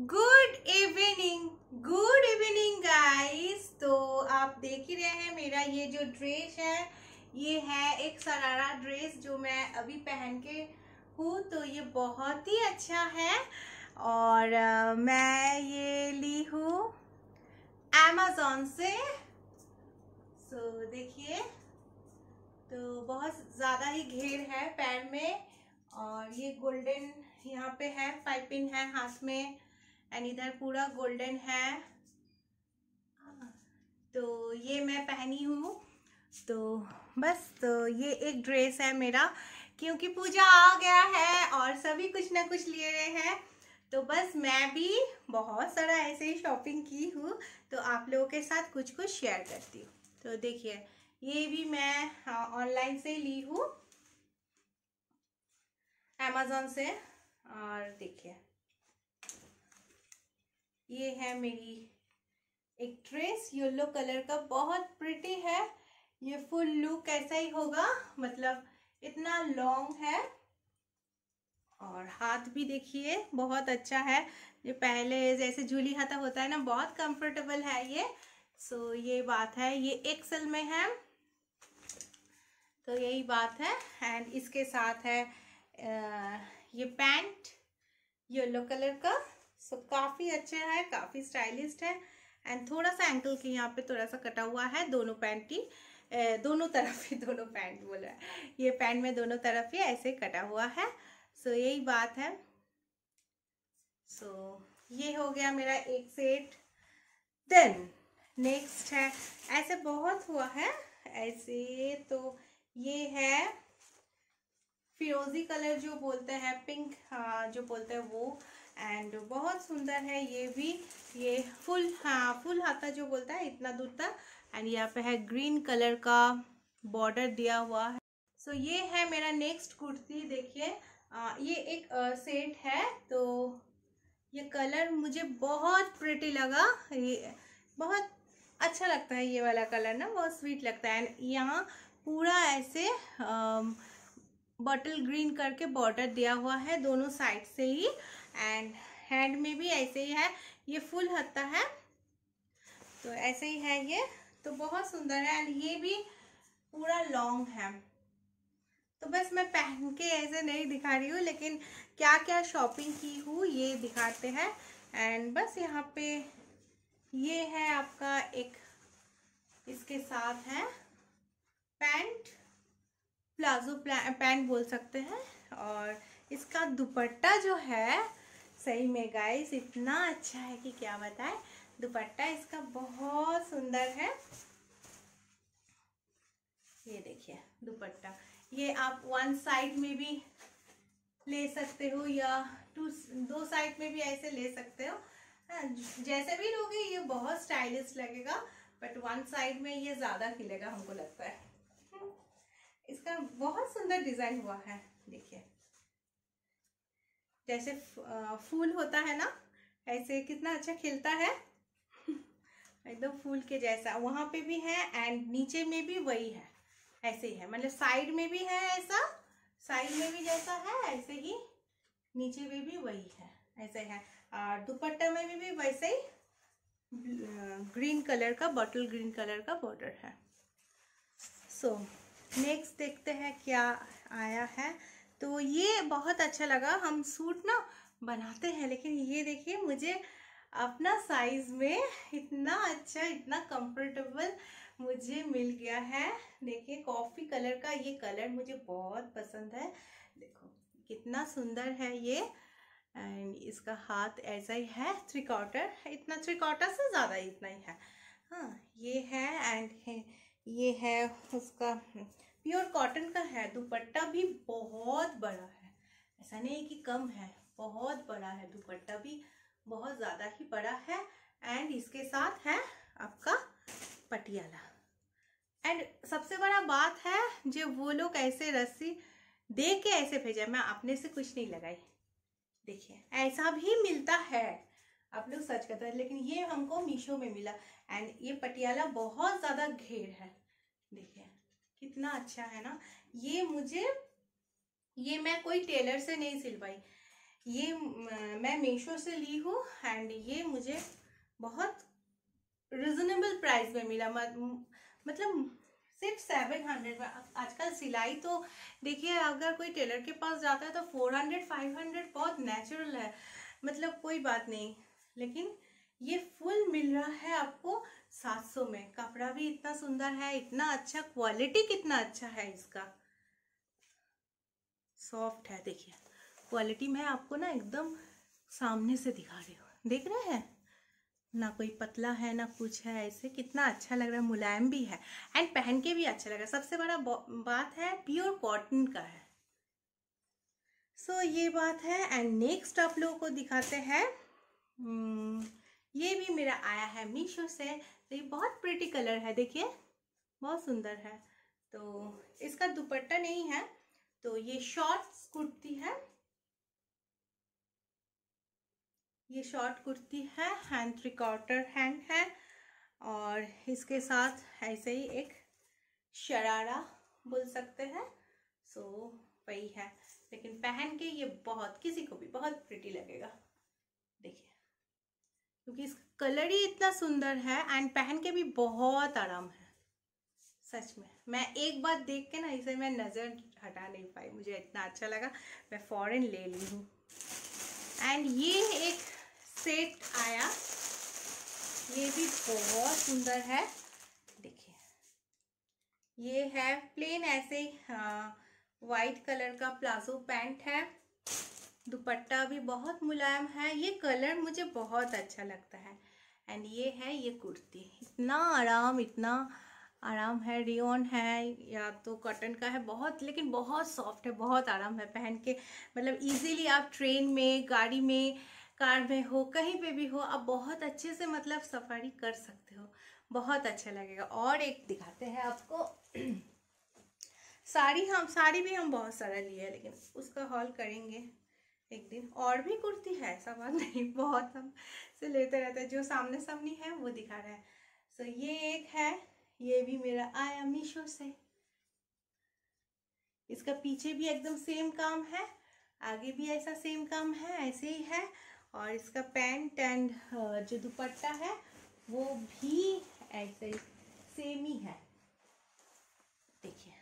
good evening good evening guys तो आप देख ही रहे हैं मेरा ये जो ड्रेस है ये है एक सरारा ड्रेस जो मैं अभी पहन के हूँ तो ये बहुत ही अच्छा है और आ, मैं ये ली हूँ एमेजोन से सो so, देखिए तो बहुत ज़्यादा ही घेर है पैर में और ये गोल्डन यहाँ पे है पाइपिंग है हाथ में एंड इधर पूरा गोल्डन है तो ये मैं पहनी हूँ तो बस तो ये एक ड्रेस है मेरा क्योंकि पूजा आ गया है और सभी कुछ ना कुछ ले रहे हैं तो बस मैं भी बहुत सारा ऐसे ही शॉपिंग की हूँ तो आप लोगों के साथ कुछ कुछ शेयर करती हूँ तो देखिए ये भी मैं ऑनलाइन हाँ, से ली हूँ अमेज़ोन से और देखिए ये है मेरी एक ड्रेस येलो कलर का बहुत प्रिटी है ये फुल लुक ऐसा ही होगा मतलब इतना लॉन्ग है और हाथ भी देखिए बहुत अच्छा है ये पहले जैसे जूली हाथा होता है ना बहुत कंफर्टेबल है ये सो ये बात है ये एक्सल में है तो यही बात है एंड इसके साथ है ये पैंट येलो कलर का सो so, काफ़ी अच्छे है काफ़ी स्टाइलिस्ट है एंड थोड़ा सा एंकल के यहाँ पे थोड़ा सा कटा हुआ है दोनों पैंट की दोनों तरफ ही दोनों पैंट बोल रहा है ये पैंट में दोनों तरफ ही ऐसे कटा हुआ है सो so, यही बात है सो so, ये हो गया मेरा एक सेट देन नेक्स्ट है ऐसे बहुत हुआ है ऐसे तो ये है फिरोजी कलर जो बोलते हैं पिंक हाँ जो बोलते हैं वो एंड बहुत सुंदर है ये भी ये फुल हाँ फुल हाथा जो बोलता है इतना दूर तक एंड यहाँ पे है ग्रीन कलर का बॉर्डर दिया हुआ है सो so, ये है मेरा नेक्स्ट कुर्ती देखिए ये एक आ, सेट है तो ये कलर मुझे बहुत प्रिटी लगा ये बहुत अच्छा लगता है ये वाला कलर ना बहुत स्वीट लगता है एंड यहाँ पूरा ऐसे आ, बटल ग्रीन करके बॉर्डर दिया हुआ है दोनों साइड से ही एंड हैंड में भी ऐसे ही है ये फुल हत्ता है तो ऐसे ही है ये तो बहुत सुंदर है एंड ये भी पूरा लॉन्ग है तो बस मैं पहन के ऐसे नहीं दिखा रही हूँ लेकिन क्या क्या शॉपिंग की हूँ ये दिखाते हैं एंड बस यहाँ पे ये है आपका एक इसके साथ है पैंट प्लाजो पैंट बोल सकते हैं और इसका दुपट्टा जो है सही में गाइस इतना अच्छा है कि क्या बताए दुपट्टा इसका बहुत सुंदर है ये देखिए दुपट्टा ये आप वन साइड में भी ले सकते हो या टू दो साइड में भी ऐसे ले सकते हो हाँ, जैसे भी लोगे ये बहुत स्टाइलिश लगेगा बट वन साइड में ये ज़्यादा खिलेगा हमको लगता है इसका बहुत सुंदर डिज़ाइन हुआ है देखिए जैसे फूल होता है ना ऐसे कितना अच्छा खिलता है एकदम फूल के जैसा वहां पे भी है एंड नीचे में भी वही है ऐसे ही है मतलब साइड में भी है ऐसा साइड में भी जैसा है ऐसे ही नीचे में भी वही है ऐसे है और दुपट्टा में भी, भी वैसे ही ग्रीन कलर का बॉटल ग्रीन कलर का बॉर्डर है सो so, नेक्स्ट देखते हैं क्या आया है तो ये बहुत अच्छा लगा हम सूट ना बनाते हैं लेकिन ये देखिए मुझे अपना साइज में इतना अच्छा इतना कंफर्टेबल मुझे मिल गया है देखिए कॉफ़ी कलर का ये कलर मुझे बहुत पसंद है देखो कितना सुंदर है ये एंड इसका हाथ ऐसा ही है थ्री क्वार्टर इतना थ्री क्वार्टर से ज़्यादा इतना ही है हाँ ये है एंड ये है उसका प्योर कॉटन का है दुपट्टा भी बहुत बड़ा है ऐसा नहीं कि कम है बहुत बड़ा है दुपट्टा भी बहुत ज़्यादा ही बड़ा है एंड इसके साथ है आपका पटियाला एंड सबसे बड़ा बात है जो वो लोग ऐसे रस्सी दे के ऐसे भेजा मैं अपने से कुछ नहीं लगाई देखिए ऐसा भी मिलता है आप लोग सर्च करते हैं लेकिन ये हमको मीशो में मिला एंड ये पटियाला बहुत ज़्यादा घेर है देखिए कितना अच्छा है ना ये मुझे ये मैं कोई टेलर से नहीं सिलवाई ये मैं मीशो से ली हूँ एंड ये मुझे बहुत रिजनेबल प्राइस में मिला मतलब सिर्फ सेवन हंड्रेड में आजकल सिलाई तो देखिए अगर कोई टेलर के पास जाता है तो फोर हंड्रेड फाइव हंड्रेड बहुत नेचुरल है मतलब कोई बात नहीं लेकिन ये फुल मिल रहा है आप सात सौ में कपड़ा भी इतना सुंदर है इतना अच्छा क्वालिटी कितना अच्छा है इसका सॉफ्ट है देखिए क्वालिटी मैं आपको ना एकदम सामने से दिखा रही हूँ देख रहे हैं ना कोई पतला है ना कुछ है ऐसे कितना अच्छा लग रहा है मुलायम भी है एंड पहन के भी अच्छा लग रहा है सबसे बड़ा बात है प्योर कॉटन का है सो so, ये बात है एंड नेक्स्ट आप लोगों को दिखाते हैं हम्म, ये भी मेरा आया है मीशो से तो ये बहुत प्रिटी कलर है देखिए बहुत सुंदर है तो इसका दुपट्टा नहीं है तो ये शॉर्ट कुर्ती है ये शॉर्ट कुर्ती है हैंड थ्री क्वार्टर हैंड है और इसके साथ ऐसे ही एक शरारा बोल सकते हैं सो वही है लेकिन पहन के ये बहुत किसी को भी बहुत प्रिटी लगेगा देखिए क्योंकि इसका कलर ही इतना सुंदर है एंड पहन के भी बहुत आराम है सच में मैं एक बार देख के ना इसे मैं नज़र हटा नहीं पाई मुझे इतना अच्छा लगा मैं फ़ौरन ले ली हूँ एंड ये एक सेट आया ये भी बहुत सुंदर है देखिए ये है प्लेन ऐसे वाइट हाँ, कलर का प्लाजो पैंट है दुपट्टा भी बहुत मुलायम है ये कलर मुझे बहुत अच्छा लगता है एंड ये है ये कुर्ती इतना आराम इतना आराम है रियोन है या तो कॉटन का है बहुत लेकिन बहुत सॉफ्ट है बहुत आराम है पहन के मतलब इजीली आप ट्रेन में गाड़ी में कार में हो कहीं पे भी हो आप बहुत अच्छे से मतलब सफारी कर सकते हो बहुत अच्छा लगेगा और एक दिखाते हैं आपको साड़ी हम साड़ी भी हम बहुत सारा लिए लेकिन उसका हॉल करेंगे एक दिन और भी कुर्ती है सामान नहीं बहुत हम से लेते रहते हैं जो सामने सामने है वो दिखा रहा है सो ये एक है ये भी मेरा आया मीशो से इसका पीछे भी एकदम सेम काम है आगे भी ऐसा सेम काम है ऐसे ही है और इसका पैंट एंड uh, जो दुपट्टा है वो भी ऐसे सेम ही है देखिए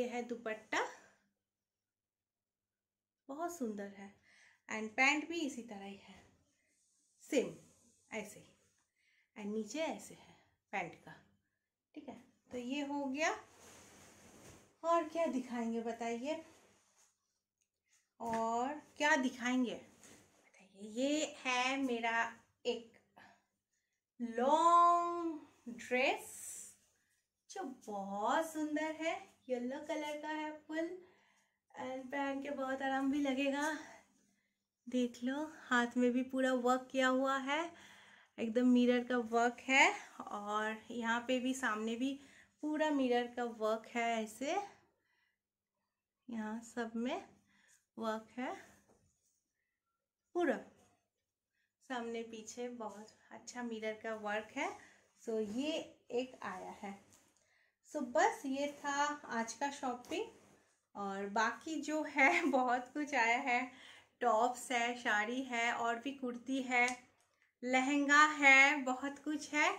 ये है दुपट्टा बहुत सुंदर है एंड पैंट भी इसी तरह ही है सेम ऐसे ही एंड नीचे ऐसे है पैंट का ठीक है तो ये हो गया और क्या दिखाएंगे बताइए और क्या दिखाएंगे बताइए ये है मेरा एक लॉन्ग ड्रेस जो बहुत सुंदर है येलो कलर का है फुल एंड पहन के बहुत आराम भी लगेगा देख लो हाथ में भी पूरा वर्क किया हुआ है एकदम मिरर का वर्क है और यहाँ पे भी सामने भी पूरा मिरर का वर्क है ऐसे यहाँ सब में वर्क है पूरा सामने पीछे बहुत अच्छा मिरर का वर्क है सो ये एक आया है सो बस ये था आज का शॉपिंग और बाकी जो है बहुत कुछ आया है टॉप्स है साड़ी है और भी कुर्ती है लहंगा है बहुत कुछ है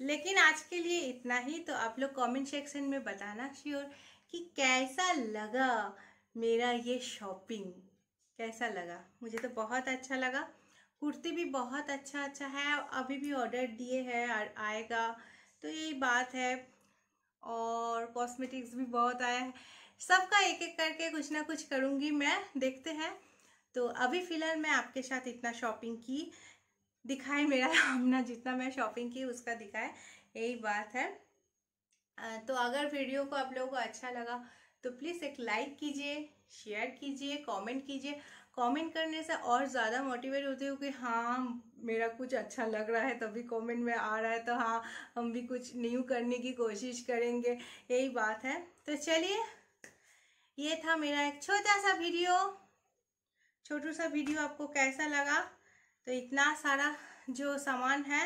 लेकिन आज के लिए इतना ही तो आप लोग कमेंट सेक्शन में बताना श्योर कि कैसा लगा मेरा ये शॉपिंग कैसा लगा मुझे तो बहुत अच्छा लगा कुर्ती भी बहुत अच्छा अच्छा है अभी भी ऑर्डर दिए हैं आएगा तो यही बात है और कॉस्मेटिक्स भी बहुत आया है सबका एक एक करके कुछ ना कुछ करूँगी मैं देखते हैं तो अभी फ़िलहाल मैं आपके साथ इतना शॉपिंग की दिखाए मेरा हमना जितना मैं शॉपिंग की उसका दिखाए यही बात है तो अगर वीडियो को आप लोगों को अच्छा लगा तो प्लीज़ एक लाइक कीजिए शेयर कीजिए कमेंट कीजिए कमेंट करने से और ज़्यादा मोटिवेट होती हूँ कि हाँ मेरा कुछ अच्छा लग रहा है तभी कमेंट में आ रहा है तो हाँ हम भी कुछ न्यू करने की कोशिश करेंगे यही बात है तो चलिए ये था मेरा एक छोटा सा वीडियो छोटू सा वीडियो आपको कैसा लगा तो इतना सारा जो सामान है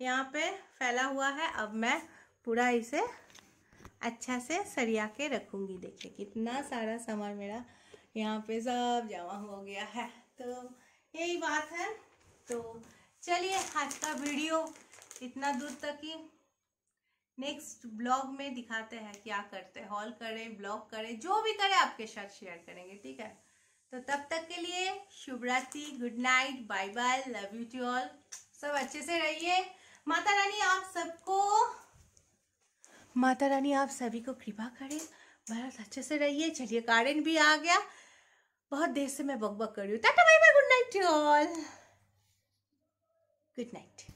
यहाँ पे फैला हुआ है अब मैं पूरा इसे अच्छा से सरिया के रखूँगी देखिए कितना सारा सामान मेरा यहाँ पे सब जमा हो गया है तो यही बात है तो चलिए आज का वीडियो इतना दूर तक ही नेक्स्ट ब्लॉग में दिखाते हैं क्या करते हैं हॉल करें ब्लॉग करें जो भी करें आपके साथ शेयर करेंगे ठीक है तो तब तक के लिए शुभरात्रि good night bye bye love you to all सब अच्छे से रहिए माता रानी आप सबको माता रानी आप सभी को कृपा करें बहुत अच्छे से रहिए चलिए कारण भी आ गया बहुत देर से मैं बकबक कर रही हूँ tata bye bye good night to all good night